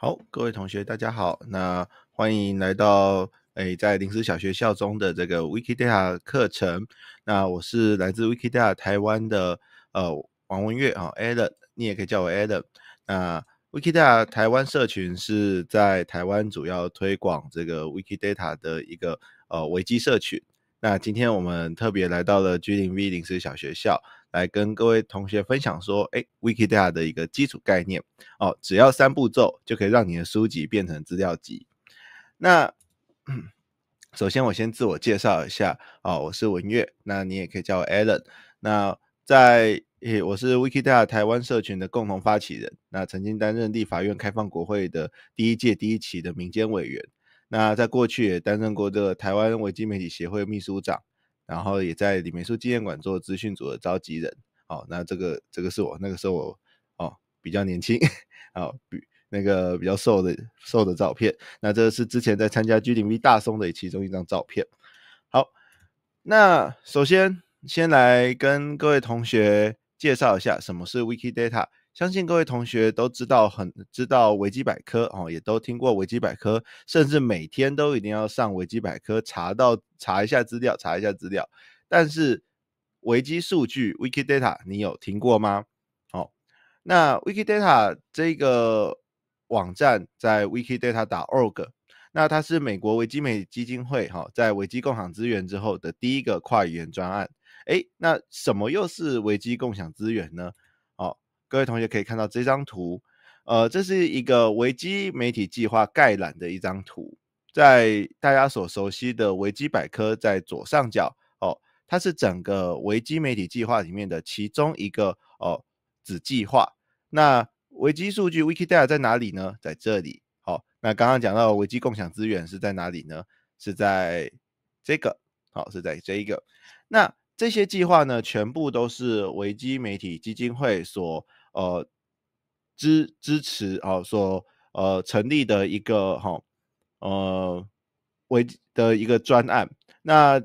好，各位同学，大家好。那欢迎来到诶，在临时小学校中的这个 Wikidata 课程。那我是来自 Wikidata 台湾的呃王文月啊，Adam，你也可以叫我 Adam。那 Wikidata 台湾社群是在台湾主要推广这个 Wikidata 的一个呃维基社群。那今天我们特别来到了 G 零 V 临时小学校。来跟各位同学分享说，哎，Wikidata 的一个基础概念哦，只要三步骤就可以让你的书籍变成资料集。那 首先我先自我介绍一下哦，我是文月，那你也可以叫我 Allen。那在，我是 Wikidata 台湾社群的共同发起人，那曾经担任立法院开放国会的第一届第一期的民间委员，那在过去也担任过这个台湾维基媒体协会秘书长。然后也在李梅树纪念馆做资讯组的召集人，哦，那这个这个是我那个时候我哦比较年轻，哦比那个比较瘦的瘦的照片，那这是之前在参加 GTV 大松的其中一张照片。好，那首先先来跟各位同学介绍一下什么是 WikiData。相信各位同学都知道，很知道维基百科哦，也都听过维基百科，甚至每天都一定要上维基百科查到查一下资料，查一下资料。但是维基数据 （Wikidata），你有听过吗？哦，那 Wikidata 这个网站在 Wikidata 打 org，那它是美国维基美基金会哈，在维基共享资源之后的第一个跨语言专案。哎，那什么又是维基共享资源呢？各位同学可以看到这张图，呃，这是一个维基媒体计划概览的一张图，在大家所熟悉的维基百科在左上角哦，它是整个维基媒体计划里面的其中一个哦子计划。那维基数据 Wikidata 在哪里呢？在这里。好，那刚刚讲到维基共享资源是在哪里呢？是在这个，好，是在这一个。那这些计划呢，全部都是维基媒体基金会所。呃，支支持啊，所呃成立的一个哈呃维的一个专案，那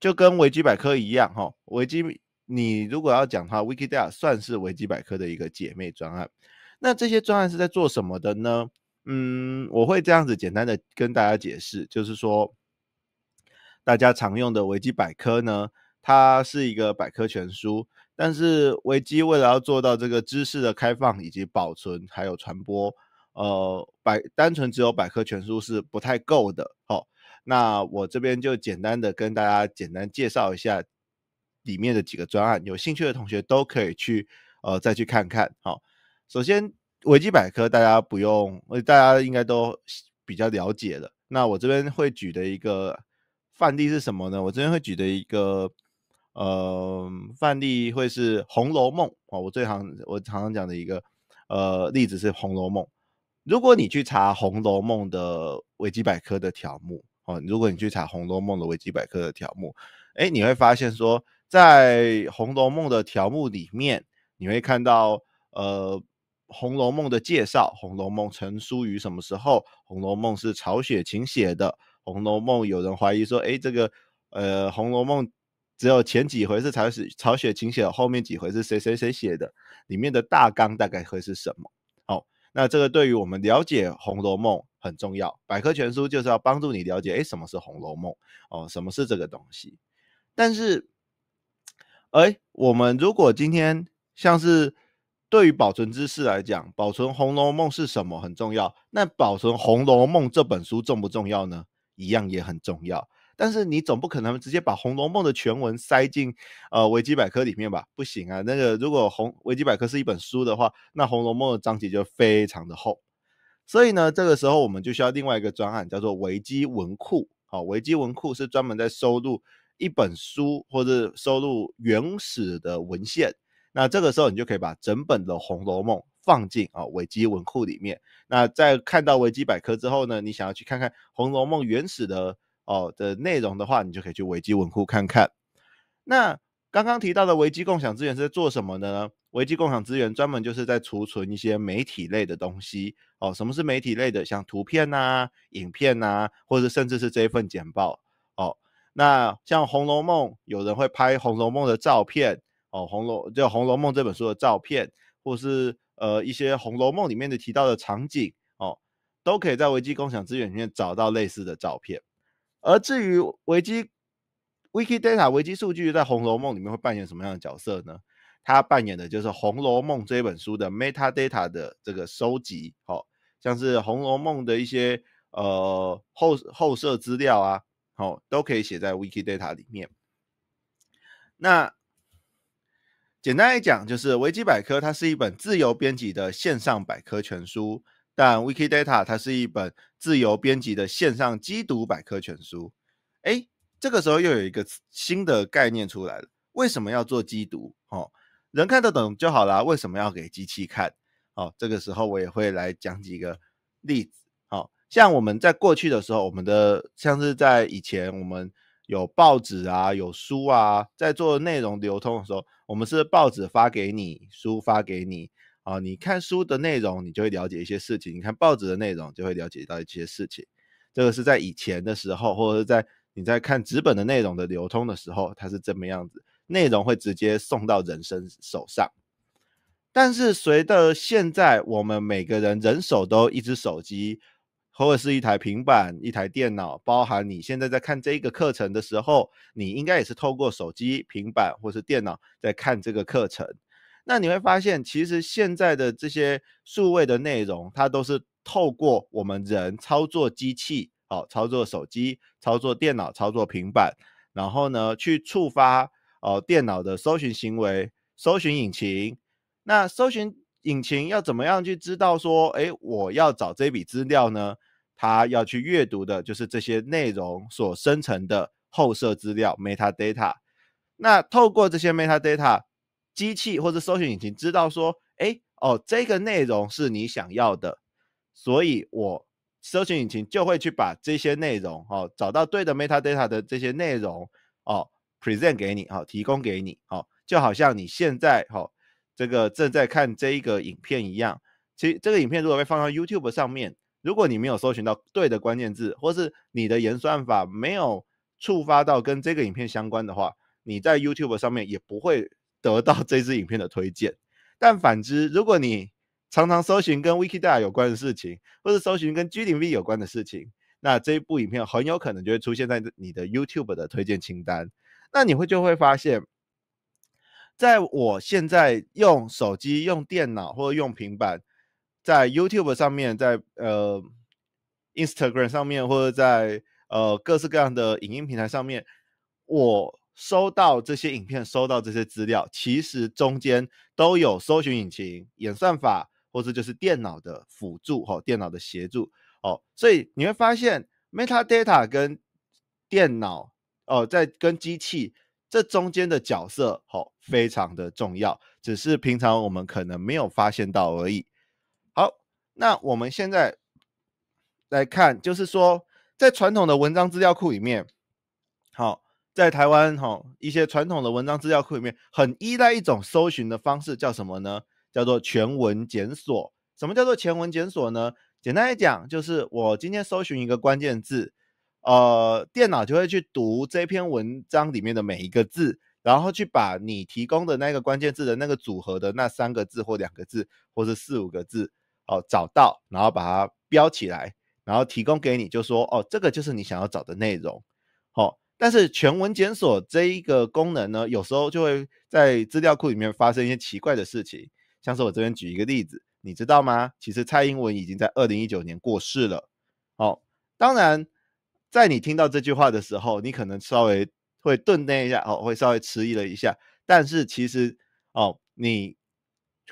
就跟维基百科一样哈。维基你如果要讲它，维基百科算是维基百科的一个姐妹专案。那这些专案是在做什么的呢？嗯，我会这样子简单的跟大家解释，就是说大家常用的维基百科呢，它是一个百科全书。但是维基为了要做到这个知识的开放以及保存还有传播，呃，百单纯只有百科全书是不太够的。好，那我这边就简单的跟大家简单介绍一下里面的几个专案，有兴趣的同学都可以去呃再去看看。好，首先维基百科大家不用，大家应该都比较了解的。那我这边会举的一个范例是什么呢？我这边会举的一个。呃，范例会是《红楼梦》啊，我最常我常常讲的一个呃例子是《红楼梦》。如果你去查《红楼梦》的维基百科的条目啊，如果你去查《红楼梦》的维基百科的条目，哎，你会发现说，在《红楼梦》的条目里面，你会看到呃，《红楼梦》的介绍，《红楼梦》成书于什么时候，《红楼梦》是曹雪芹写的，《红楼梦》有人怀疑说，哎，这个呃，《红楼梦》。只有前几回是曹雪曹雪芹写的，后面几回是谁谁谁写的，里面的大纲大概会是什么？哦，那这个对于我们了解《红楼梦》很重要。百科全书就是要帮助你了解，哎，什么是《红楼梦》哦，什么是这个东西？但是，哎，我们如果今天像是对于保存知识来讲，保存《红楼梦》是什么很重要，那保存《红楼梦》这本书重不重要呢？一样也很重要。但是你总不可能直接把《红楼梦》的全文塞进呃维基百科里面吧？不行啊！那个如果红维基百科是一本书的话，那《红楼梦》的章节就非常的厚。所以呢，这个时候我们就需要另外一个专案，叫做维基文库。好，维基文库是专门在收录一本书或者收录原始的文献。那这个时候你就可以把整本的《红楼梦》放进啊维基文库里面。那在看到维基百科之后呢，你想要去看看《红楼梦》原始的。哦的内容的话，你就可以去维基文库看看。那刚刚提到的维基共享资源是在做什么的呢？维基共享资源专门就是在储存一些媒体类的东西。哦，什么是媒体类的？像图片呐、影片呐，或者甚至是这一份简报。哦，那像《红楼梦》，有人会拍《红楼梦》的照片。哦，《红楼》就《红楼梦》这本书的照片，或是呃一些《红楼梦》里面的提到的场景。哦，都可以在维基共享资源里面找到类似的照片。而至于维基维基 data 维基数据在《红楼梦》里面会扮演什么样的角色呢？它扮演的就是《红楼梦》这本书的 metadata 的这个收集，好像是《红楼梦》的一些呃后后设资料啊，好都可以写在维基 data 里面。那简单来讲，就是维基百科它是一本自由编辑的线上百科全书。但 WikiData 它是一本自由编辑的线上机读百科全书。哎，这个时候又有一个新的概念出来了。为什么要做机读？哦，人看得懂就好啦，为什么要给机器看？哦，这个时候我也会来讲几个例子。哦，像我们在过去的时候，我们的像是在以前，我们有报纸啊，有书啊，在做内容流通的时候，我们是报纸发给你，书发给你。啊，你看书的内容，你就会了解一些事情；你看报纸的内容，就会了解到一些事情。这个是在以前的时候，或者是在你在看纸本的内容的流通的时候，它是这么样子，内容会直接送到人生手上。但是随着现在，我们每个人人手都一只手机，或者是一台平板、一台电脑，包含你现在在看这个课程的时候，你应该也是透过手机、平板或是电脑在看这个课程。那你会发现，其实现在的这些数位的内容，它都是透过我们人操作机器，哦，操作手机、操作电脑、操作平板，然后呢去触发哦电脑的搜寻行为、搜寻引擎。那搜寻引擎要怎么样去知道说，哎，我要找这笔资料呢？它要去阅读的就是这些内容所生成的后设资料 （meta data）。那透过这些 meta data。机器或者搜寻引擎知道说，哎哦，这个内容是你想要的，所以我搜寻引擎就会去把这些内容哦，找到对的 metadata 的这些内容哦，present 给你哦，提供给你哦，就好像你现在哈，这个正在看这一个影片一样。其实这个影片如果被放到 YouTube 上面，如果你没有搜寻到对的关键字，或是你的演算法没有触发到跟这个影片相关的话，你在 YouTube 上面也不会。得到这支影片的推荐，但反之，如果你常常搜寻跟 WikiData 有关的事情，或者搜寻跟 g p V 有关的事情，那这一部影片很有可能就会出现在你的 YouTube 的推荐清单。那你会就会发现，在我现在用手机、用电脑或者用平板，在 YouTube 上面，在呃 Instagram 上面，或者在呃各式各样的影音平台上面，我。收到这些影片，收到这些资料，其实中间都有搜寻引擎、演算法，或者就是电脑的辅助哦，电脑的协助哦。所以你会发现，metadata 跟电脑哦，在跟机器这中间的角色哦，非常的重要，只是平常我们可能没有发现到而已。好，那我们现在来看，就是说，在传统的文章资料库里面，好。在台湾，哈一些传统的文章资料库里面，很依赖一种搜寻的方式，叫什么呢？叫做全文检索。什么叫做全文检索呢？简单来讲，就是我今天搜寻一个关键字，呃，电脑就会去读这篇文章里面的每一个字，然后去把你提供的那个关键字的那个组合的那三个字或两个字，或是四五个字，哦，找到，然后把它标起来，然后提供给你，就说哦，这个就是你想要找的内容，好。但是全文检索这一个功能呢，有时候就会在资料库里面发生一些奇怪的事情。像是我这边举一个例子，你知道吗？其实蔡英文已经在二零一九年过世了。哦，当然，在你听到这句话的时候，你可能稍微会顿顿一下，哦，会稍微迟疑了一下。但是其实，哦，你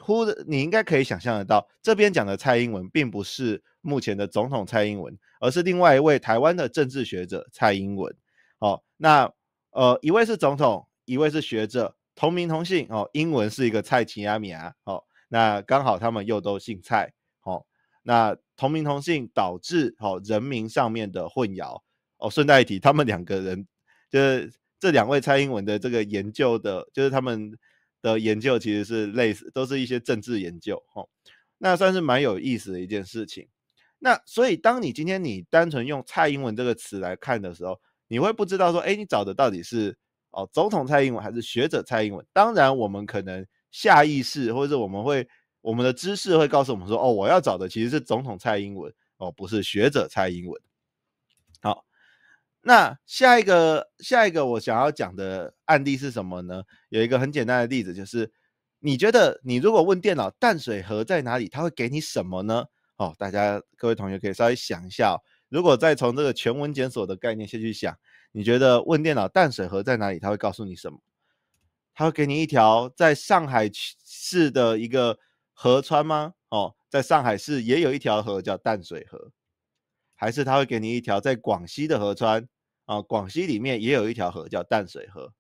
忽的你应该可以想象得到，这边讲的蔡英文并不是目前的总统蔡英文，而是另外一位台湾的政治学者蔡英文。那呃，一位是总统，一位是学者，同名同姓哦，英文是一个蔡奇亚米啊，哦，那刚好他们又都姓蔡哦，那同名同姓导致哦人名上面的混淆哦。顺带一提，他们两个人就是这两位蔡英文的这个研究的，就是他们的研究其实是类似，都是一些政治研究哦，那算是蛮有意思的一件事情。那所以当你今天你单纯用蔡英文这个词来看的时候。你会不知道说，哎，你找的到底是哦，总统蔡英文还是学者蔡英文？当然，我们可能下意识，或者我们会我们的知识会告诉我们说，哦，我要找的其实是总统蔡英文，哦，不是学者蔡英文。好，那下一个下一个我想要讲的案例是什么呢？有一个很简单的例子，就是你觉得你如果问电脑淡水河在哪里，它会给你什么呢？哦，大家各位同学可以稍微想一下。如果再从这个全文检索的概念先去想，你觉得问电脑淡水河在哪里，它会告诉你什么？它会给你一条在上海市的一个河川吗？哦，在上海市也有一条河叫淡水河，还是他会给你一条在广西的河川啊？广西里面也有一条河叫淡水河，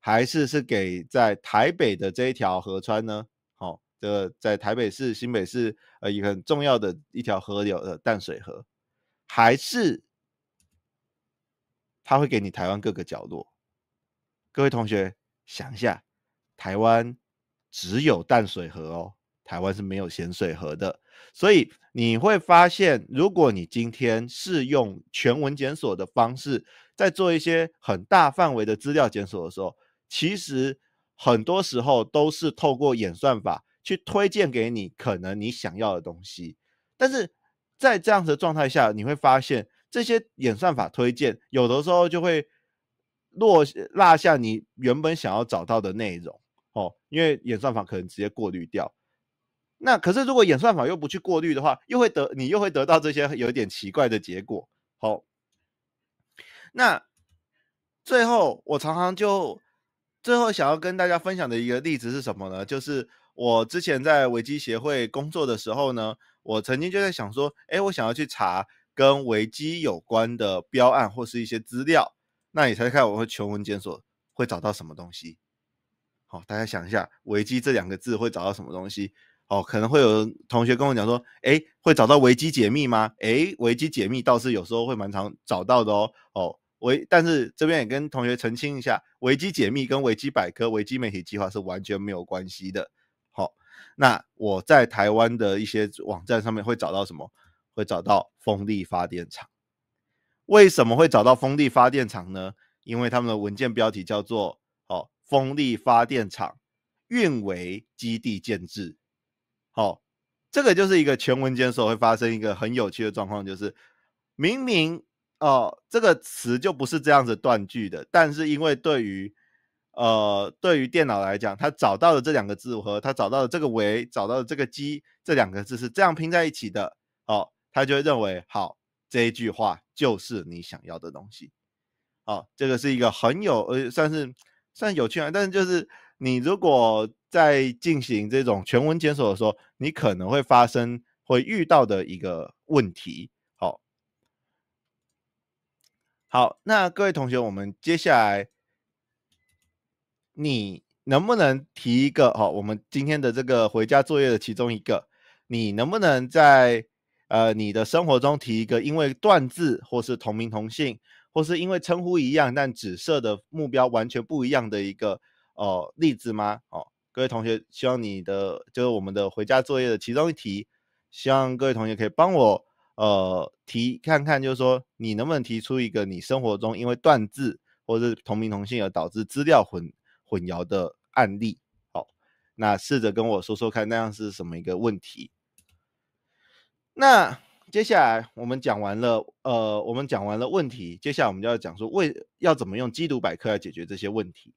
还是是给在台北的这一条河川呢？好，个在台北市新北市呃，一个很重要的一条河流的淡水河。还是他会给你台湾各个角落。各位同学想一下，台湾只有淡水河哦，台湾是没有咸水河的。所以你会发现，如果你今天是用全文检索的方式，在做一些很大范围的资料检索的时候，其实很多时候都是透过演算法去推荐给你可能你想要的东西，但是。在这样子的状态下，你会发现这些演算法推荐有的时候就会落落下你原本想要找到的内容哦，因为演算法可能直接过滤掉。那可是如果演算法又不去过滤的话，又会得你又会得到这些有点奇怪的结果。好，那最后我常常就最后想要跟大家分享的一个例子是什么呢？就是我之前在维基协会工作的时候呢。我曾经就在想说，哎，我想要去查跟维基有关的标案或是一些资料，那你猜看我会全文检索会找到什么东西？好，大家想一下，维基这两个字会找到什么东西？哦，可能会有同学跟我讲说，哎，会找到维基解密吗？哎，维基解密倒是有时候会蛮常找到的哦。哦，维，但是这边也跟同学澄清一下，维基解密跟维基百科、维基媒体计划是完全没有关系的。那我在台湾的一些网站上面会找到什么？会找到风力发电厂。为什么会找到风力发电厂呢？因为他们的文件标题叫做“哦，风力发电厂运维基地建制”。好，这个就是一个全文检所会发生一个很有趣的状况，就是明明哦这个词就不是这样子断句的，但是因为对于呃，对于电脑来讲，它找到的这两个字和它找到的这个“为”找到的这个“基，这两个字是这样拼在一起的，哦，它就会认为好，这一句话就是你想要的东西，哦，这个是一个很有呃，算是算有趣啊，但是就是你如果在进行这种全文检索的时候，你可能会发生会遇到的一个问题，好，好，那各位同学，我们接下来。你能不能提一个哦？我们今天的这个回家作业的其中一个，你能不能在呃你的生活中提一个，因为断字或是同名同姓，或是因为称呼一样但指涉的目标完全不一样的一个呃例子吗？哦，各位同学，希望你的就是我们的回家作业的其中一题，希望各位同学可以帮我呃提看看，就是说你能不能提出一个你生活中因为断字或是同名同姓而导致资料混。混淆的案例，好，那试着跟我说说看，那样是什么一个问题？那接下来我们讲完了，呃，我们讲完了问题，接下来我们就要讲说为要怎么用基督百科来解决这些问题。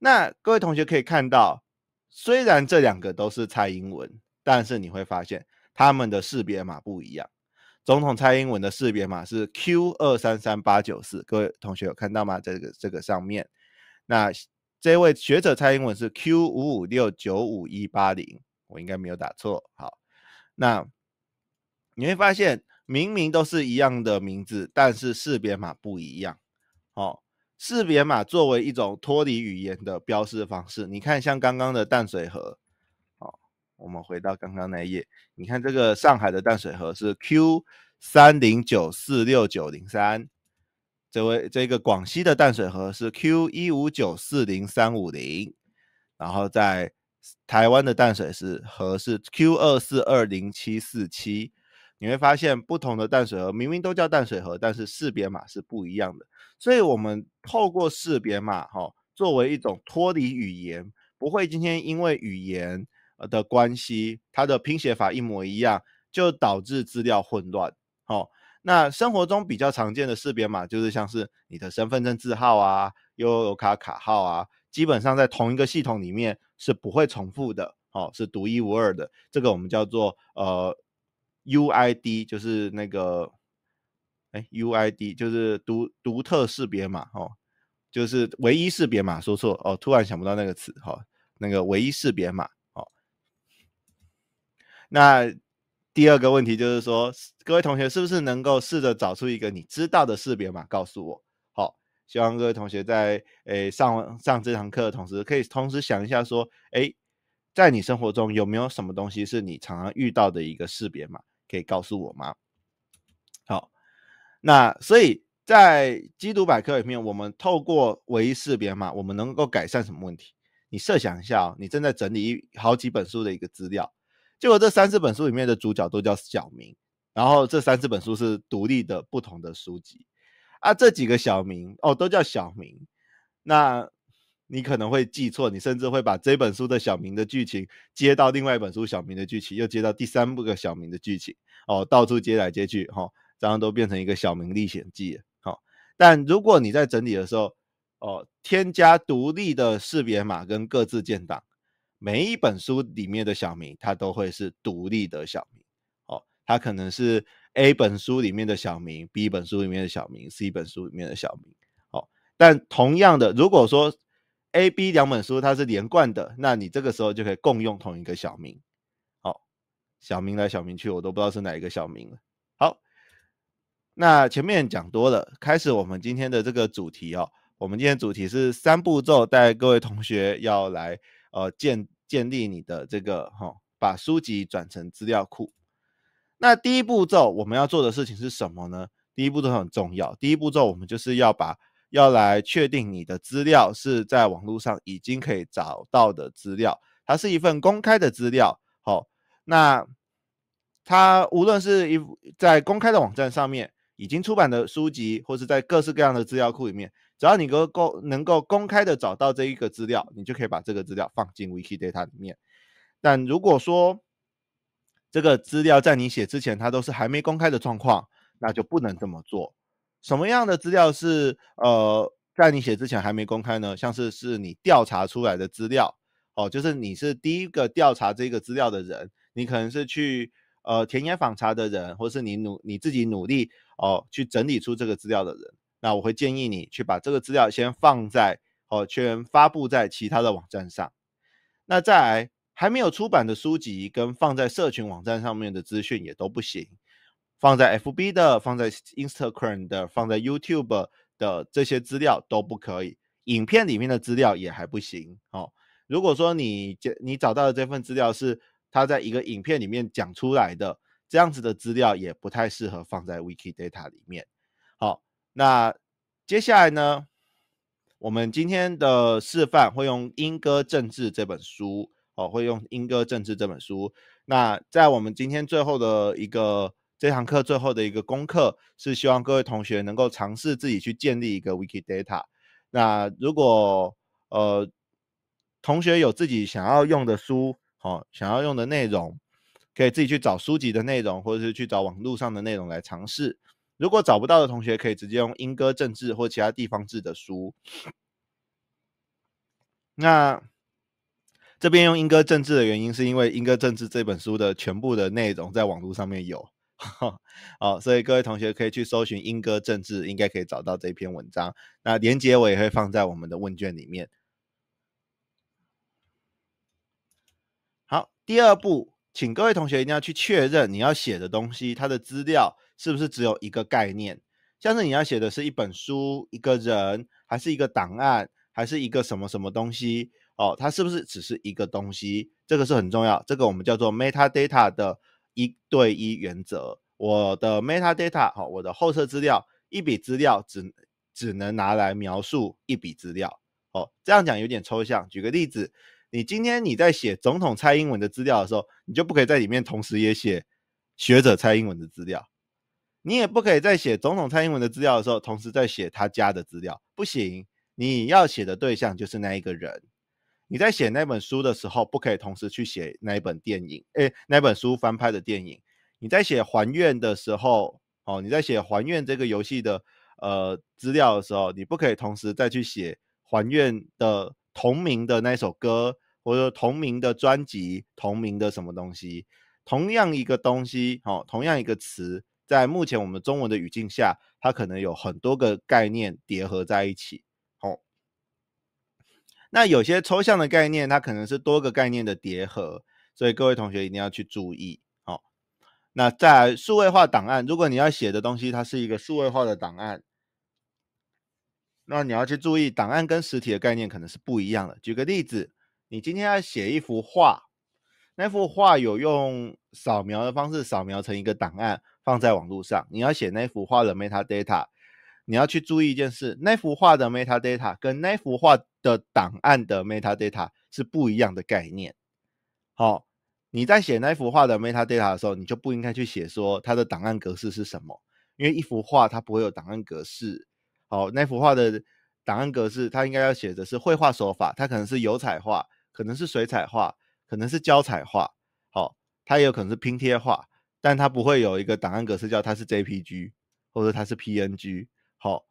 那各位同学可以看到，虽然这两个都是蔡英文，但是你会发现他们的识别码不一样。总统蔡英文的识别码是 Q 二三三八九四，各位同学有看到吗？这个这个上面。那这位学者蔡英文是 Q 五五六九五一八零，我应该没有打错。好，那你会发现明明都是一样的名字，但是识别码不一样。哦，识别码作为一种脱离语言的标示方式，你看像刚刚的淡水河，好，我们回到刚刚那一页，你看这个上海的淡水河是 Q 三零九四六九零三。这位这个广西的淡水河是 Q 一五九四零三五零，然后在台湾的淡水是河是 Q 二四二零七四七，你会发现不同的淡水河明明都叫淡水河，但是识别码是不一样的。所以我们透过识别码，哈，作为一种脱离语言，不会今天因为语言的关系，它的拼写法一模一样，就导致资料混乱，哦。那生活中比较常见的识别码就是像是你的身份证字号啊又有卡卡号啊，基本上在同一个系统里面是不会重复的，哦，是独一无二的。这个我们叫做呃 U I D，就是那个哎 U I D，就是独独特识别码哦，就是唯一识别码。说错哦，突然想不到那个词哈，那个唯一识别码。哦。那。第二个问题就是说，各位同学是不是能够试着找出一个你知道的识别码告诉我？好，希望各位同学在诶上上这堂课的同时，可以同时想一下说，诶，在你生活中有没有什么东西是你常常遇到的一个识别码？可以告诉我吗？好，那所以在基督百科里面，我们透过唯一识别码，我们能够改善什么问题？你设想一下，你正在整理好几本书的一个资料。结果这三四本书里面的主角都叫小明，然后这三四本书是独立的不同的书籍啊，这几个小明哦都叫小明，那你可能会记错，你甚至会把这本书的小明的剧情接到另外一本书小明的剧情，又接到第三部的小明的剧情哦，到处接来接去哈，这样都变成一个小明历险记了哈。但如果你在整理的时候哦，添加独立的识别码跟各自建档。每一本书里面的小明，他都会是独立的小明哦。他可能是 A 本书里面的小明，B 本书里面的小明，c 本书里面的小明。哦，但同样的，如果说 A、B 两本书它是连贯的，那你这个时候就可以共用同一个小明。好，小明来小明去，我都不知道是哪一个小明了。好，那前面讲多了，开始我们今天的这个主题哦。我们今天主题是三步骤带各位同学要来。呃，建建立你的这个哈，把书籍转成资料库。那第一步骤我们要做的事情是什么呢？第一步骤很重要。第一步骤我们就是要把要来确定你的资料是在网络上已经可以找到的资料，它是一份公开的资料。好，那它无论是一在公开的网站上面已经出版的书籍，或是在各式各样的资料库里面。只要你够够能够公开的找到这一个资料，你就可以把这个资料放进 Wikidata 里面。但如果说这个资料在你写之前，它都是还没公开的状况，那就不能这么做。什么样的资料是呃在你写之前还没公开呢？像是是你调查出来的资料哦，就是你是第一个调查这个资料的人，你可能是去呃田野访查的人，或是你努你自己努力哦去整理出这个资料的人。那我会建议你去把这个资料先放在哦，全发布在其他的网站上。那再来，还没有出版的书籍跟放在社群网站上面的资讯也都不行。放在 F B 的、放在 Instagram 的、放在 YouTube 的这些资料都不可以。影片里面的资料也还不行哦。如果说你这你找到的这份资料是他在一个影片里面讲出来的，这样子的资料也不太适合放在 Wiki Data 里面。那接下来呢？我们今天的示范会用《英歌政治》这本书哦，会用《英歌政治》这本书。那在我们今天最后的一个这堂课最后的一个功课，是希望各位同学能够尝试自己去建立一个 Wiki Data。那如果呃同学有自己想要用的书，好，想要用的内容，可以自己去找书籍的内容，或者是去找网络上的内容来尝试。如果找不到的同学，可以直接用《英歌政治》或其他地方志的书。那这边用《英歌政治》的原因，是因为《英歌政治》这本书的全部的内容在网络上面有，哦，所以各位同学可以去搜寻《英歌政治》，应该可以找到这篇文章。那连接我也会放在我们的问卷里面。好，第二步，请各位同学一定要去确认你要写的东西，它的资料。是不是只有一个概念？像是你要写的是一本书、一个人，还是一个档案，还是一个什么什么东西？哦，它是不是只是一个东西？这个是很重要，这个我们叫做 metadata 的一对一原则。我的 metadata 好，我的后设资料，一笔资料只只能拿来描述一笔资料。哦，这样讲有点抽象。举个例子，你今天你在写总统蔡英文的资料的时候，你就不可以在里面同时也写学者蔡英文的资料。你也不可以在写总统蔡英文的资料的时候，同时在写他家的资料，不行。你要写的对象就是那一个人。你在写那本书的时候，不可以同时去写那一本电影，诶，那本书翻拍的电影。你在写《还愿》的时候，哦，你在写《还愿》这个游戏的呃资料的时候，你不可以同时再去写《还愿》的同名的那首歌，或者同名的专辑、同名的什么东西，同样一个东西，哦，同样一个词。在目前我们中文的语境下，它可能有很多个概念叠合在一起。哦，那有些抽象的概念，它可能是多个概念的叠合，所以各位同学一定要去注意。哦，那在数位化档案，如果你要写的东西它是一个数位化的档案，那你要去注意档案跟实体的概念可能是不一样的。举个例子，你今天要写一幅画。那幅画有用扫描的方式扫描成一个档案放在网络上。你要写那幅画的 metadata，你要去注意一件事：那幅画的 metadata 跟那幅画的档案的 metadata 是不一样的概念。好，你在写那幅画的 metadata 的时候，你就不应该去写说它的档案格式是什么，因为一幅画它不会有档案格式。好，那幅画的档案格式，它应该要写的是绘画手法，它可能是油彩画，可能是水彩画。可能是胶彩画，好，它也有可能是拼贴画，但它不会有一个档案格式叫它是 JPG，或者它是 PNG，好，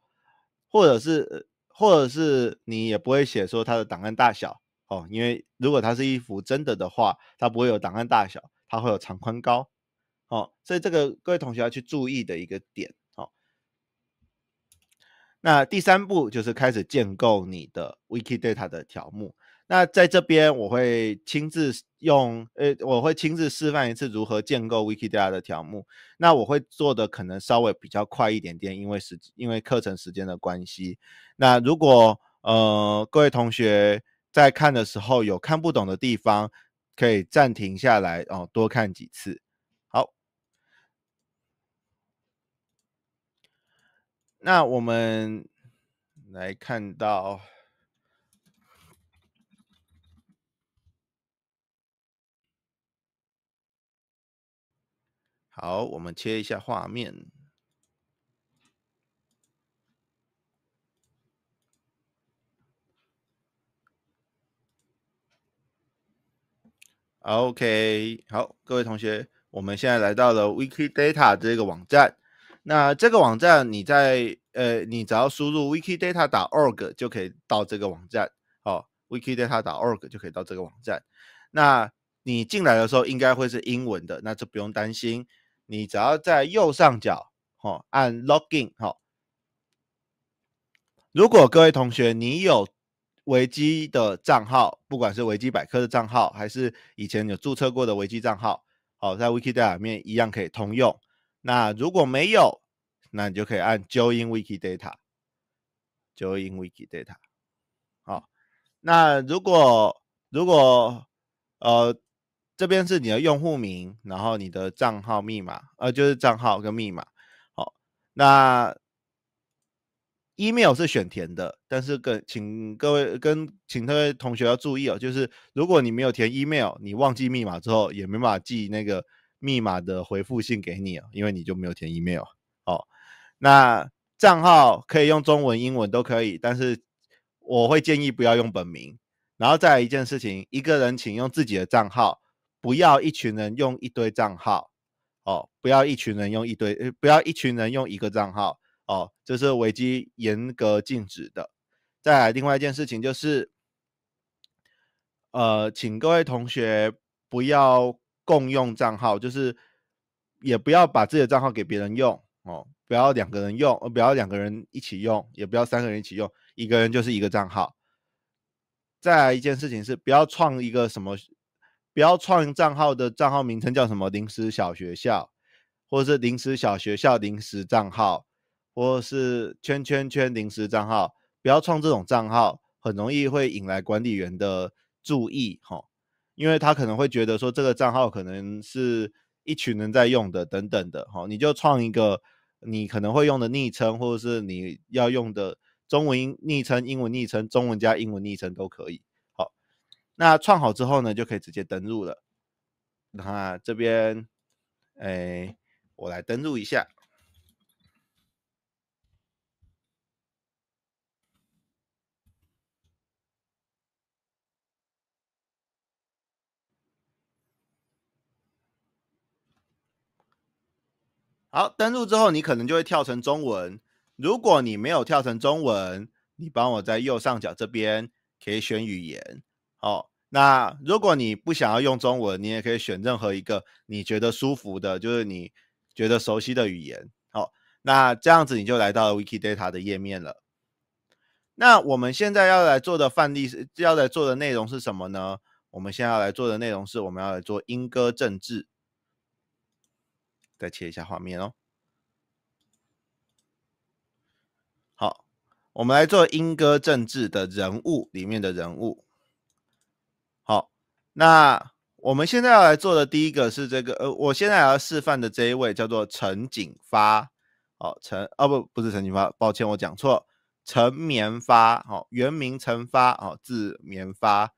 或者是，或者是你也不会写说它的档案大小，哦，因为如果它是一幅真的的话，它不会有档案大小，它会有长宽高，好，所以这个各位同学要去注意的一个点，好，那第三步就是开始建构你的 Wikidata 的条目。那在这边，我会亲自用，呃，我会亲自示范一次如何建构 Wikidata 的条目。那我会做的可能稍微比较快一点点，因为时，因为课程时间的关系。那如果呃，各位同学在看的时候有看不懂的地方，可以暂停下来哦，多看几次。好，那我们来看到。好，我们切一下画面。OK，好，各位同学，我们现在来到了 Wiki Data 这个网站。那这个网站，你在呃，你只要输入 Wiki Data .org 就可以到这个网站。哦，Wiki Data .org 就可以到这个网站。那你进来的时候，应该会是英文的，那就不用担心。你只要在右上角，哦按 login 哦。如果各位同学你有维基的账号，不管是维基百科的账号，还是以前有注册过的维基账号，好，在 k i data 里面一样可以通用。那如果没有，那你就可以按 join k i data，join k i data。好，那如果如果呃。这边是你的用户名，然后你的账号密码，呃，就是账号跟密码。好，那 email 是选填的，但是跟请各位跟请各位同学要注意哦，就是如果你没有填 email，你忘记密码之后也没办法寄那个密码的回复信给你哦，因为你就没有填 email。好，那账号可以用中文、英文都可以，但是我会建议不要用本名。然后再一件事情，一个人请用自己的账号。不要一群人用一堆账号哦！不要一群人用一堆，不要一群人用一个账号哦！这是维基严格禁止的。再来，另外一件事情就是，呃，请各位同学不要共用账号，就是也不要把自己的账号给别人用哦！不要两个人用，不要两个人一起用，也不要三个人一起用，一个人就是一个账号。再来一件事情是，不要创一个什么。不要创账号的账号名称叫什么临时小学校，或者是临时小学校临时账号，或者是圈圈圈临时账号。不要创这种账号，很容易会引来管理员的注意，哈，因为他可能会觉得说这个账号可能是一群人在用的，等等的，哈。你就创一个你可能会用的昵称，或者是你要用的中文英昵称、英文昵称、中文加英文昵称都可以。那创好之后呢，就可以直接登录了。那这边，哎，我来登录一下。好，登录之后，你可能就会跳成中文。如果你没有跳成中文，你帮我在右上角这边可以选语言。好。那如果你不想要用中文，你也可以选任何一个你觉得舒服的，就是你觉得熟悉的语言。好，那这样子你就来到了 Wikidata 的页面了。那我们现在要来做的范例是要来做的内容是什么呢？我们现在要来做的内容是我们要来做英歌政治。再切一下画面哦。好，我们来做英歌政治的人物里面的人物。那我们现在要来做的第一个是这个，呃，我现在要示范的这一位叫做陈景发，哦，陈，哦不，不是陈景发，抱歉，我讲错，陈绵发，哦，原名陈发，哦，字绵发，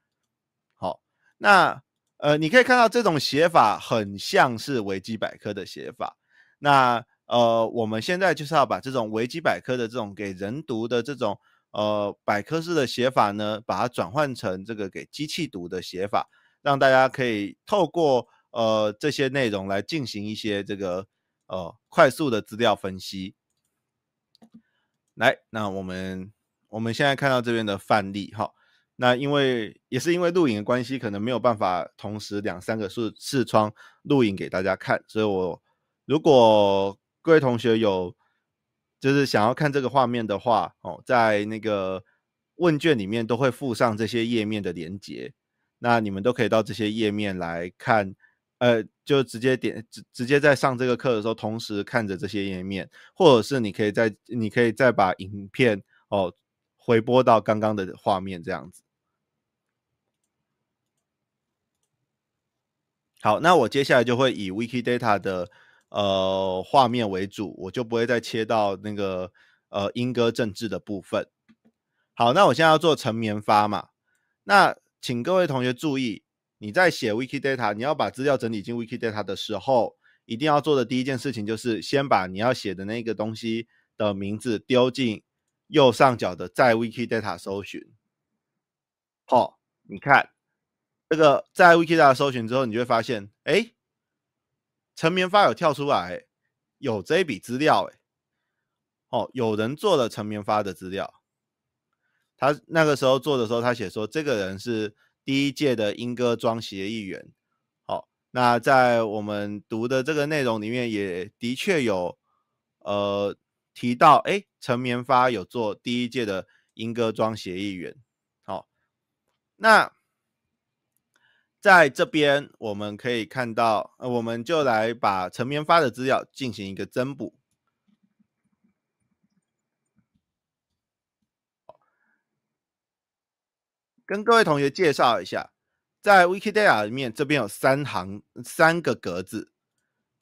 好，那，呃，你可以看到这种写法很像是维基百科的写法，那，呃，我们现在就是要把这种维基百科的这种给人读的这种，呃，百科式的写法呢，把它转换成这个给机器读的写法。让大家可以透过呃这些内容来进行一些这个呃快速的资料分析。来，那我们我们现在看到这边的范例哈，那因为也是因为录影的关系，可能没有办法同时两三个视视窗录影给大家看，所以我如果各位同学有就是想要看这个画面的话哦，在那个问卷里面都会附上这些页面的连接。那你们都可以到这些页面来看，呃，就直接点，直直接在上这个课的时候，同时看着这些页面，或者是你可以在你可以再把影片哦回播到刚刚的画面这样子。好，那我接下来就会以 WikiData 的呃画面为主，我就不会再切到那个呃英歌政治的部分。好，那我现在要做成绵发嘛，那。请各位同学注意，你在写 Wikidata，你要把资料整理进 Wikidata 的时候，一定要做的第一件事情就是先把你要写的那个东西的名字丢进右上角的在 Wikidata 搜寻。好，你看这个在 Wikidata 搜寻之后，你就会发现，哎，陈名发有跳出来，有这一笔资料，哎，哦，有人做了陈名发的资料。他那个时候做的时候，他写说这个人是第一届的英歌庄协议员。好，那在我们读的这个内容里面也的确有，呃，提到，哎，陈绵发有做第一届的英歌庄协议员。好，那在这边我们可以看到，呃，我们就来把陈绵发的资料进行一个增补。跟各位同学介绍一下，在 w i k i d a t i a 里面，这边有三行三个格子，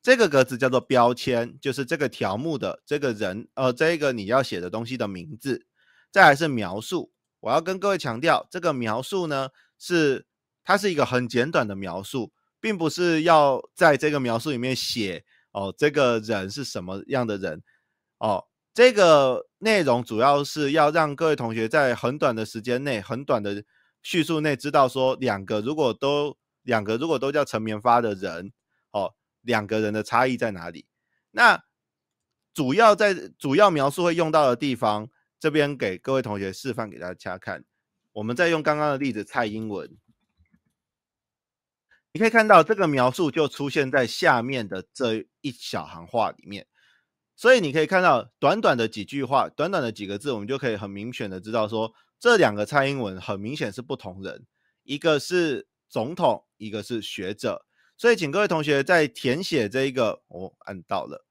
这个格子叫做标签，就是这个条目的这个人，呃，这个你要写的东西的名字，再来是描述。我要跟各位强调，这个描述呢是它是一个很简短的描述，并不是要在这个描述里面写哦这个人是什么样的人，哦，这个内容主要是要让各位同学在很短的时间内，很短的。叙述内知道说，两个如果都两个如果都叫陈绵发的人，哦，两个人的差异在哪里？那主要在主要描述会用到的地方，这边给各位同学示范给大家看。我们再用刚刚的例子蔡英文，你可以看到这个描述就出现在下面的这一小行话里面。所以你可以看到短短的几句话，短短的几个字，我们就可以很明显的知道说。这两个蔡英文很明显是不同人，一个是总统，一个是学者，所以请各位同学在填写这一个，我按到了，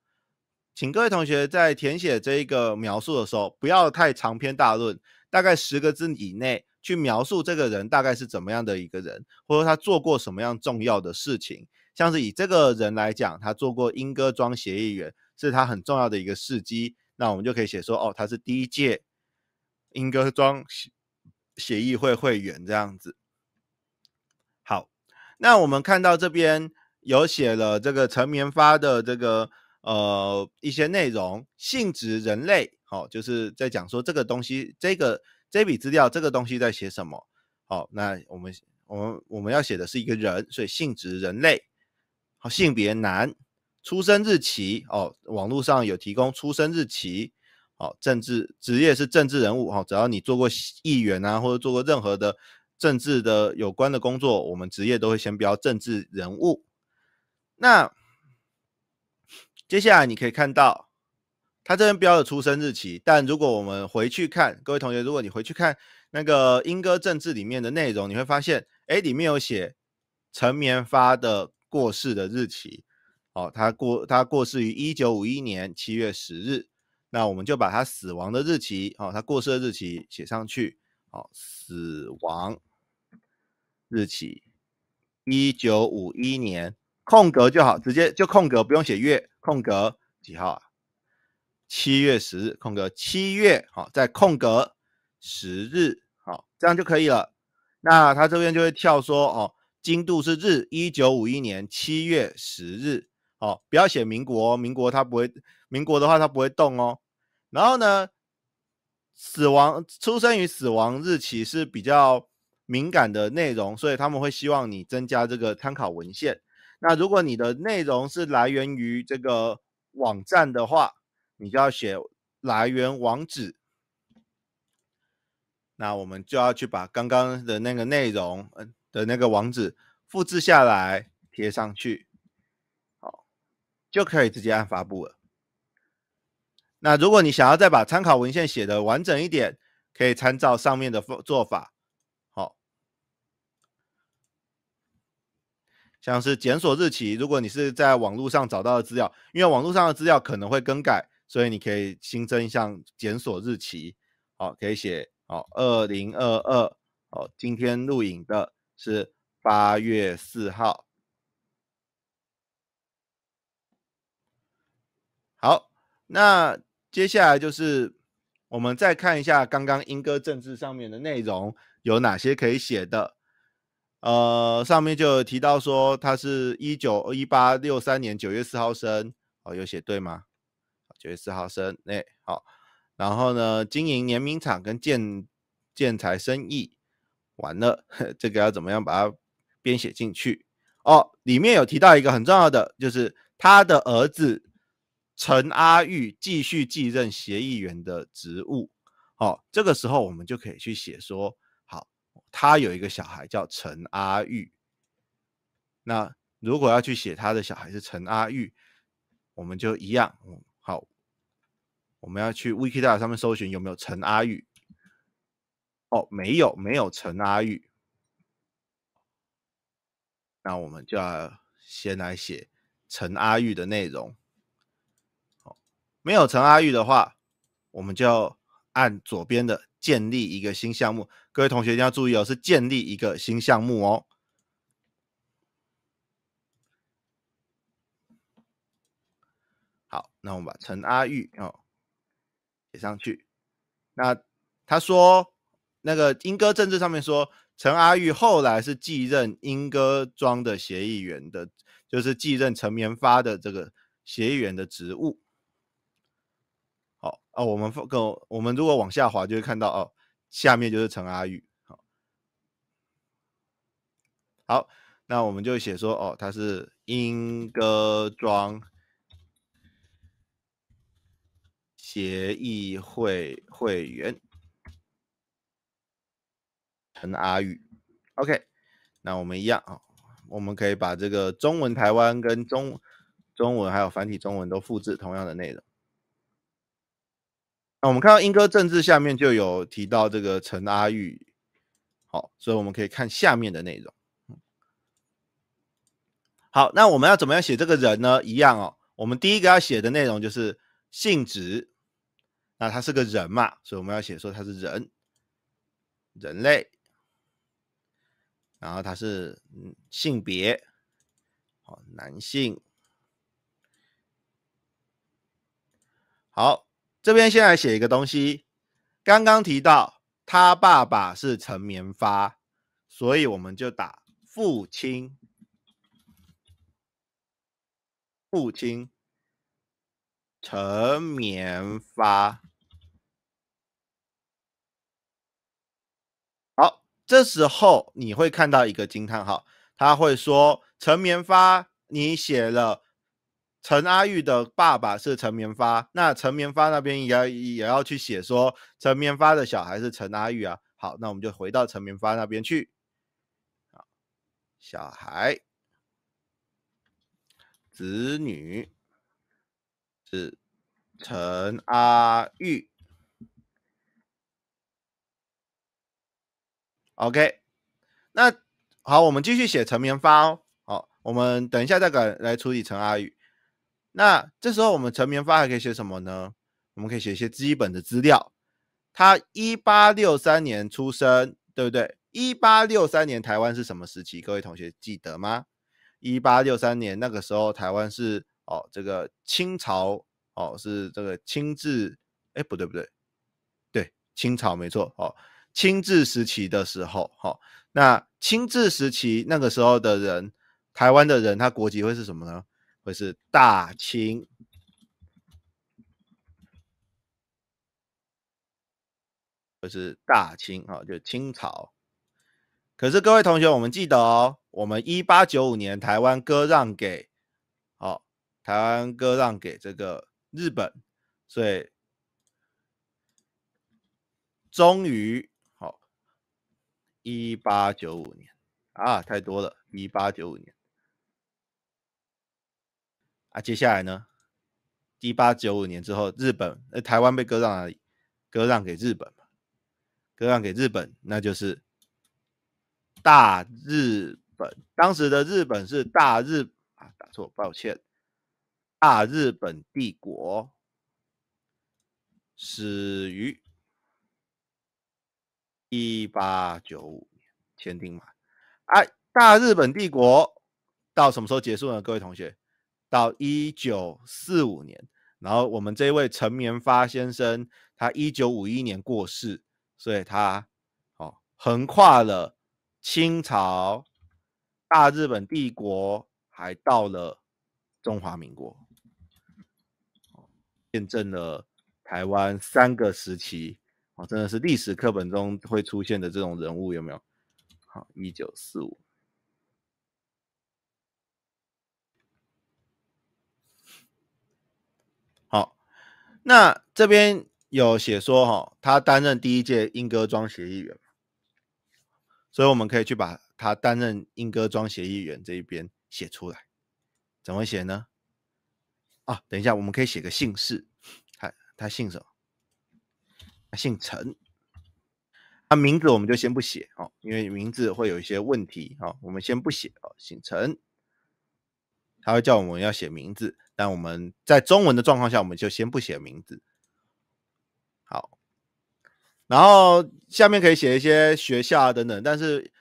请各位同学在填写这一个描述的时候不要太长篇大论，大概十个字以内去描述这个人大概是怎么样的一个人，或者他做过什么样重要的事情，像是以这个人来讲，他做过莺歌庄协议员，是他很重要的一个事迹，那我们就可以写说，哦，他是第一届。英歌庄协议会会员这样子，好，那我们看到这边有写了这个陈绵发的这个呃一些内容，性质人类，好，就是在讲说这个东西，这个这笔资料，这个东西在写什么，好，那我们我们我们要写的是一个人，所以性质人类，好，性别男，出生日期，哦，网络上有提供出生日期。哦，政治职业是政治人物哈，只要你做过议员啊，或者做过任何的政治的有关的工作，我们职业都会先标政治人物。那接下来你可以看到，他这边标的出生日期，但如果我们回去看，各位同学，如果你回去看那个《英歌政治》里面的内容，你会发现，哎，里面有写陈绵发的过世的日期。哦，他过他过世于一九五一年七月十日。那我们就把他死亡的日期，哦，他过世的日期写上去，哦，死亡日期一九五一年，空格就好，直接就空格，不用写月，空格几号啊？七月十日，空格七月，好，在空格十日，好，这样就可以了。那他这边就会跳说，哦，精度是日一九五一年七月十日，哦，不要写民国，民国他不会。民国的话，它不会动哦。然后呢，死亡、出生于死亡日期是比较敏感的内容，所以他们会希望你增加这个参考文献。那如果你的内容是来源于这个网站的话，你就要写来源网址。那我们就要去把刚刚的那个内容，嗯，的那个网址复制下来，贴上去，好，就可以直接按发布了。那如果你想要再把参考文献写的完整一点，可以参照上面的做做法。好，像是检索日期，如果你是在网络上找到的资料，因为网络上的资料可能会更改，所以你可以新增一项检索日期。好，可以写好二零二二哦，今天录影的是八月四号。好，那。接下来就是我们再看一下刚刚英歌政治上面的内容有哪些可以写的。呃，上面就有提到说他是一九一八六三年九月四号生，哦，有写对吗？九月四号生，哎，好。然后呢，经营联名厂跟建建材生意，完了，这个要怎么样把它编写进去？哦，里面有提到一个很重要的，就是他的儿子。陈阿玉继续继任协议员的职务。哦，这个时候我们就可以去写说，好，他有一个小孩叫陈阿玉。那如果要去写他的小孩是陈阿玉，我们就一样。好，我们要去 Wikidata 上面搜寻有没有陈阿玉。哦，没有，没有陈阿玉。那我们就要先来写陈阿玉的内容。没有陈阿玉的话，我们就按左边的建立一个新项目。各位同学一定要注意哦，是建立一个新项目哦。好，那我们把陈阿玉哦写上去。那他说，那个英歌政治上面说，陈阿玉后来是继任英歌庄的协议员的，就是继任陈绵发的这个协议员的职务。哦，我们放跟，我们如果往下滑就会看到哦，下面就是陈阿玉，好，好，那我们就写说哦，他是莺歌庄协议会会员陈阿玉，OK，那我们一样啊，我们可以把这个中文台湾跟中中文还有繁体中文都复制同样的内容。那我们看到英哥政治下面就有提到这个陈阿玉，好，所以我们可以看下面的内容。好，那我们要怎么样写这个人呢？一样哦，我们第一个要写的内容就是性质。那他是个人嘛，所以我们要写说他是人，人类。然后他是性别，好，男性。好。这边先来写一个东西，刚刚提到他爸爸是陈绵发，所以我们就打父亲，父亲陈绵发。好，这时候你会看到一个惊叹号，他会说：“陈绵发，你写了。”陈阿玉的爸爸是陈明发，那陈明发那边也要也要去写说，陈明发的小孩是陈阿玉啊。好，那我们就回到陈明发那边去。小孩、子女是陈阿玉。OK，那好，我们继续写陈明发哦。好，我们等一下再改来处理陈阿玉。那这时候我们陈明发还可以写什么呢？我们可以写一些基本的资料。他一八六三年出生，对不对？一八六三年台湾是什么时期？各位同学记得吗？一八六三年那个时候台湾是哦，这个清朝哦，是这个清治。哎，不对不对，对，清朝没错哦。清治时期的时候，哦，那清治时期那个时候的人，台湾的人，他国籍会是什么呢？会是大清，会是大清啊，就清朝。可是各位同学，我们记得哦，我们一八九五年台湾割让给，哦，台湾割让给这个日本，所以终于好，一八九五年啊，太多了，一八九五年。啊，接下来呢？一八九五年之后，日本、台湾被割让哪里？割让给日本嘛？割让给日本，那就是大日本。当时的日本是大日啊，打错，抱歉。大日本帝国始于一八九五年签订嘛？哎，大日本帝国到什么时候结束呢？各位同学？到一九四五年，然后我们这位陈绵发先生，他一九五一年过世，所以他哦，横跨了清朝、大日本帝国，还到了中华民国，哦，见证了台湾三个时期，哦，真的是历史课本中会出现的这种人物有没有？好，一九四五。那这边有写说，哈，他担任第一届英歌庄协议员，所以我们可以去把他担任英歌庄协议员这一边写出来，怎么写呢？啊，等一下，我们可以写个姓氏，他他姓什么？姓陈，他名字我们就先不写哦，因为名字会有一些问题哦，我们先不写哦，姓陈，他会叫我们要写名字。但我们在中文的状况下，我们就先不写名字。好，然后下面可以写一些学校啊等等，但是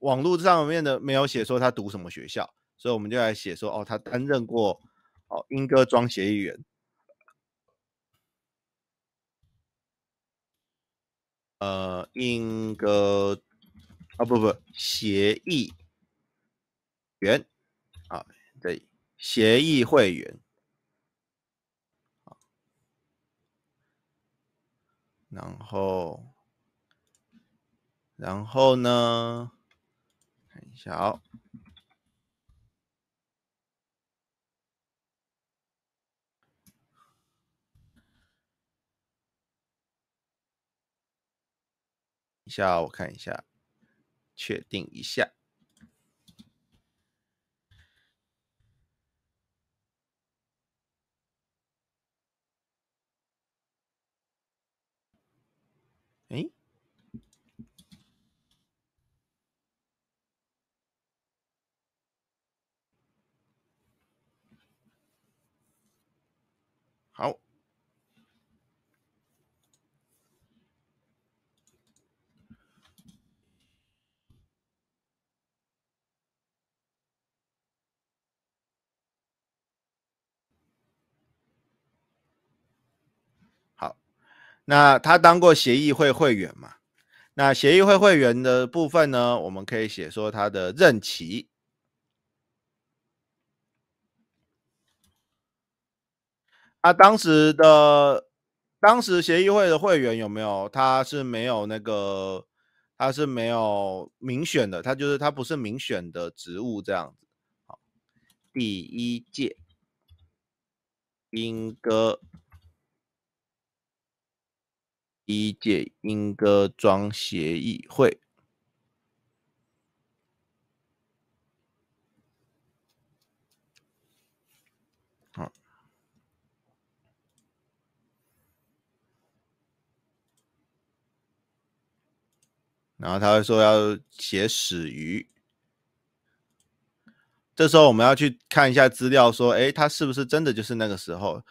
网络上面的没有写说他读什么学校，所以我们就来写说哦，他担任过哦，英哥庄协议员。呃，英哥啊，不不，协议员啊，对，协议会员。然后，然后呢？看一下，一下，我看一下，确定一下。那他当过协议会会员嘛？那协议会会员的部分呢？我们可以写说他的任期。啊，当时的当时协议会的会员有没有？他是没有那个，他是没有民选的，他就是他不是民选的职务这样子。好，第一届，兵哥。第一届英歌庄协议会，然后他会说要写始于，这时候我们要去看一下资料，说，哎，他是不是真的就是那个时候？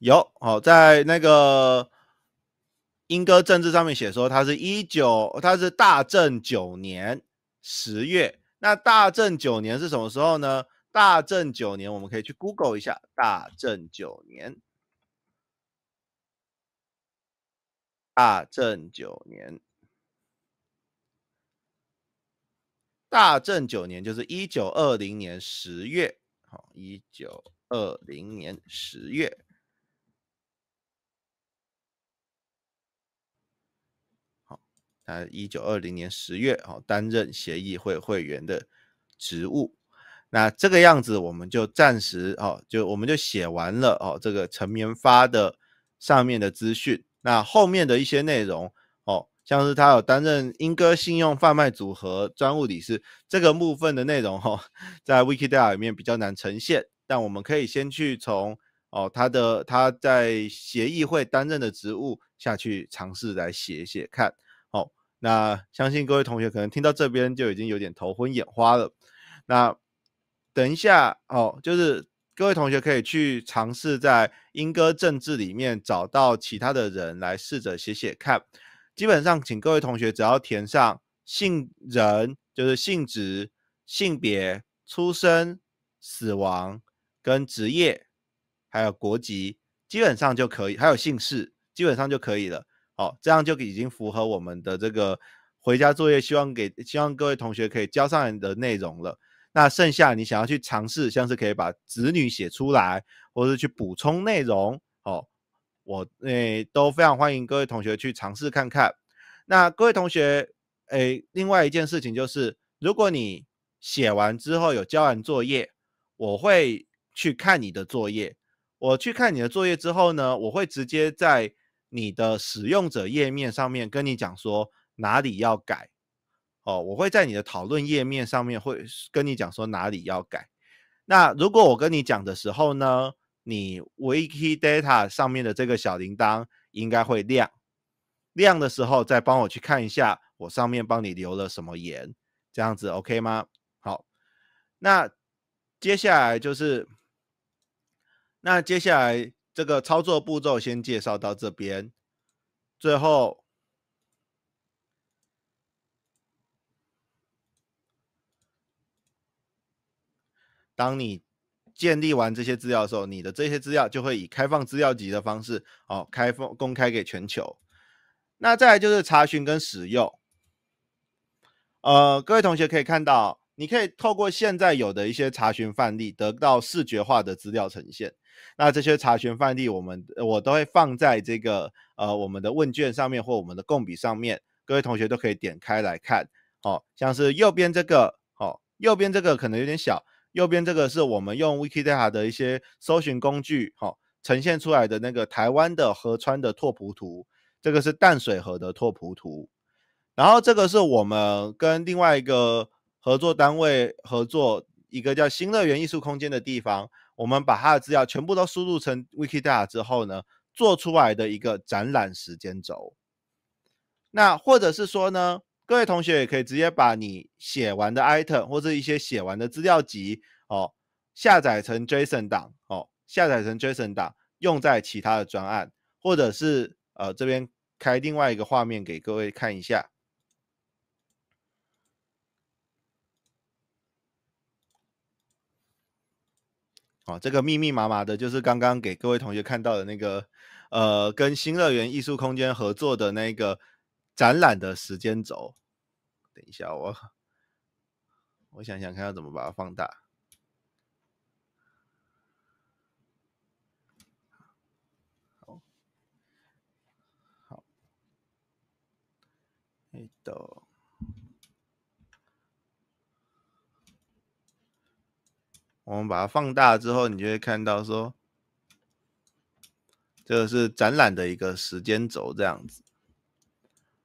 有，好，在那个《英歌政治》上面写说，他是一九，他是大正九年十月。那大正九年是什么时候呢？大正九年，我们可以去 Google 一下。大正九年，大正九年，大正九年就是一九二零年十月。好，一九二零年十月。他一九二零年十月哦，担任协议会会员的职务。那这个样子，我们就暂时哦，就我们就写完了哦，这个陈绵发的上面的资讯。那后面的一些内容哦，像是他有担任英哥信用贩卖组合专务理事这个部分的内容哦，在 WikiData 里面比较难呈现，但我们可以先去从哦他的他在协议会担任的职务下去尝试来写写看。那相信各位同学可能听到这边就已经有点头昏眼花了。那等一下哦，就是各位同学可以去尝试在英歌正字里面找到其他的人来试着写写看。基本上，请各位同学只要填上姓人，就是姓职、性别、出生、死亡跟职业，还有国籍，基本上就可以，还有姓氏，基本上就可以了。好，这样就已经符合我们的这个回家作业，希望给希望各位同学可以交上来的内容了。那剩下你想要去尝试，像是可以把子女写出来，或是去补充内容，哦，我诶都非常欢迎各位同学去尝试看看。那各位同学，诶，另外一件事情就是，如果你写完之后有交完作业，我会去看你的作业。我去看你的作业之后呢，我会直接在。你的使用者页面上面跟你讲说哪里要改哦，我会在你的讨论页面上面会跟你讲说哪里要改。那如果我跟你讲的时候呢，你 Wiki Data 上面的这个小铃铛应该会亮，亮的时候再帮我去看一下我上面帮你留了什么言，这样子 OK 吗？好，那接下来就是，那接下来。这个操作步骤先介绍到这边。最后，当你建立完这些资料的时候，你的这些资料就会以开放资料集的方式哦开放公开给全球。那再来就是查询跟使用。呃，各位同学可以看到，你可以透过现在有的一些查询范例，得到视觉化的资料呈现。那这些查询范例，我们我都会放在这个呃我们的问卷上面或我们的供笔上面，各位同学都可以点开来看。哦，像是右边这个，哦，右边这个可能有点小，右边这个是我们用 Wikidata 的一些搜寻工具，哦，呈现出来的那个台湾的河川的拓扑图，这个是淡水河的拓扑图，然后这个是我们跟另外一个合作单位合作一个叫新乐园艺术空间的地方。我们把它的资料全部都输入成 Wikidata 之后呢，做出来的一个展览时间轴。那或者是说呢，各位同学也可以直接把你写完的 item 或者一些写完的资料集哦，下载成 JSON 档哦，下载成 JSON 档用在其他的专案，或者是呃这边开另外一个画面给各位看一下。哦，这个密密麻麻的，就是刚刚给各位同学看到的那个，呃，跟新乐园艺术空间合作的那个展览的时间轴。等一下，我我想想看要怎么把它放大。好，好，哎，到。我们把它放大之后，你就会看到说，这个是展览的一个时间轴这样子。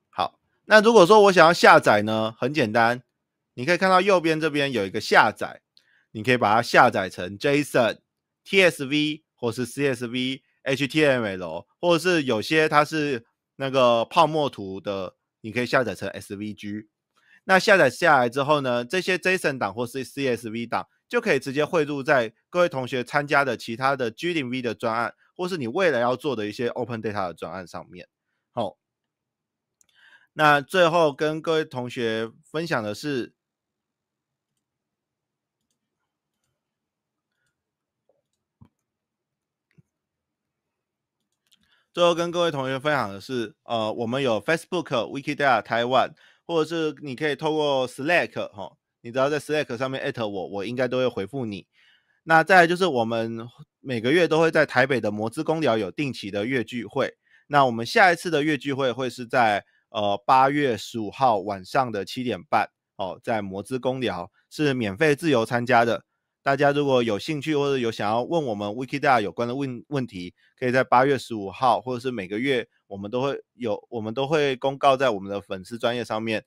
好，那如果说我想要下载呢，很简单，你可以看到右边这边有一个下载，你可以把它下载成 JSON、TSV 或是 CSV、HTML 或者是有些它是那个泡沫图的，你可以下载成 SVG。那下载下来之后呢，这些 JSON 档或是 CSV 档。就可以直接汇入在各位同学参加的其他的 g d V 的专案，或是你未来要做的一些 Open Data 的专案上面。好，那最后跟各位同学分享的是，最后跟各位同学分享的是，呃，我们有 Facebook Wiki Data Taiwan，或者是你可以透过 Slack 哈。你只要在 Slack 上面艾特我，我应该都会回复你。那再来就是我们每个月都会在台北的魔之公聊有定期的月聚会。那我们下一次的月聚会会是在呃八月十五号晚上的七点半哦，在魔之公聊是免费自由参加的。大家如果有兴趣或者有想要问我们 WikiData 有关的问问题，可以在八月十五号或者是每个月我们都会有我们都会公告在我们的粉丝专业上面。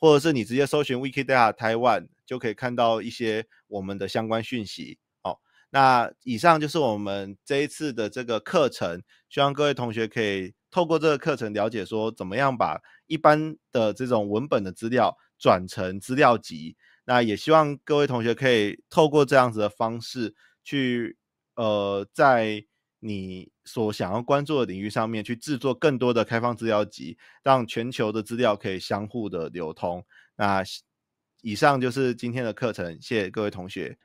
或者是你直接搜寻 Wikidata Taiwan 就可以看到一些我们的相关讯息。好，那以上就是我们这一次的这个课程，希望各位同学可以透过这个课程了解说怎么样把一般的这种文本的资料转成资料集。那也希望各位同学可以透过这样子的方式去呃在。你所想要关注的领域上面，去制作更多的开放资料集，让全球的资料可以相互的流通。那以上就是今天的课程，谢谢各位同学。